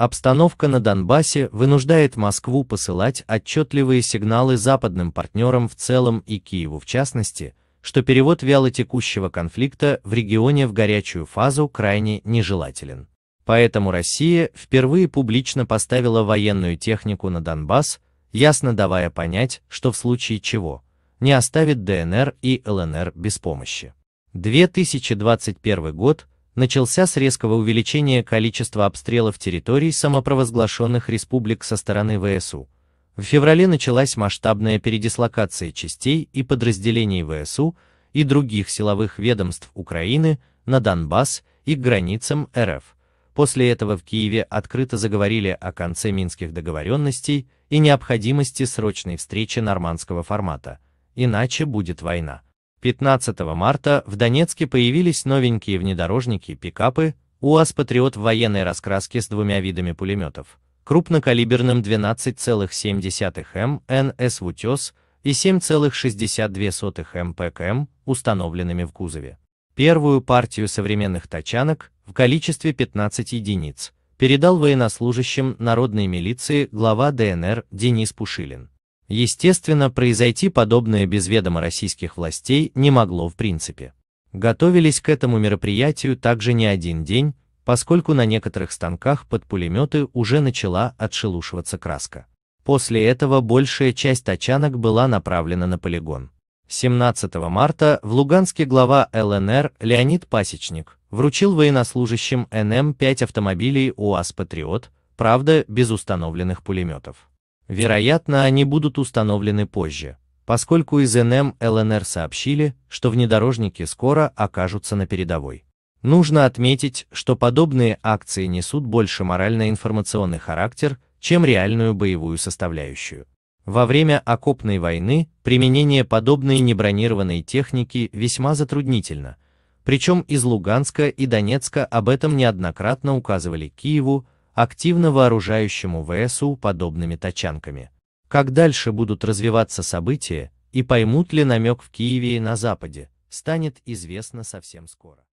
Обстановка на Донбассе вынуждает Москву посылать отчетливые сигналы западным партнерам в целом и Киеву в частности, что перевод вялотекущего конфликта в регионе в горячую фазу крайне нежелателен. Поэтому Россия впервые публично поставила военную технику на Донбасс, ясно давая понять, что в случае чего не оставит ДНР и ЛНР без помощи. 2021 год начался с резкого увеличения количества обстрелов территорий самопровозглашенных республик со стороны ВСУ. В феврале началась масштабная передислокация частей и подразделений ВСУ и других силовых ведомств Украины на Донбасс и к границам РФ. После этого в Киеве открыто заговорили о конце минских договоренностей и необходимости срочной встречи нормандского формата, иначе будет война. 15 марта в Донецке появились новенькие внедорожники-пикапы и УАЗ «Патриот» в военной раскраске с двумя видами пулеметов, крупнокалиберным 12,7 МНС в «Утес» и 7,62 МПКМ, эм эм, установленными в кузове. Первую партию современных тачанок в количестве 15 единиц передал военнослужащим народной милиции глава ДНР Денис Пушилин. Естественно, произойти подобное без ведома российских властей не могло в принципе. Готовились к этому мероприятию также не один день, поскольку на некоторых станках под пулеметы уже начала отшелушиваться краска. После этого большая часть тачанок была направлена на полигон. 17 марта в Луганске глава ЛНР Леонид Пасечник вручил военнослужащим НМ 5 автомобилей УАЗ «Патриот», правда, без установленных пулеметов. Вероятно, они будут установлены позже, поскольку из НМ ЛНР сообщили, что внедорожники скоро окажутся на передовой. Нужно отметить, что подобные акции несут больше морально-информационный характер, чем реальную боевую составляющую. Во время окопной войны применение подобной небронированной техники весьма затруднительно, причем из Луганска и Донецка об этом неоднократно указывали Киеву, активно вооружающему ВСУ подобными тачанками. Как дальше будут развиваться события, и поймут ли намек в Киеве и на Западе, станет известно совсем скоро.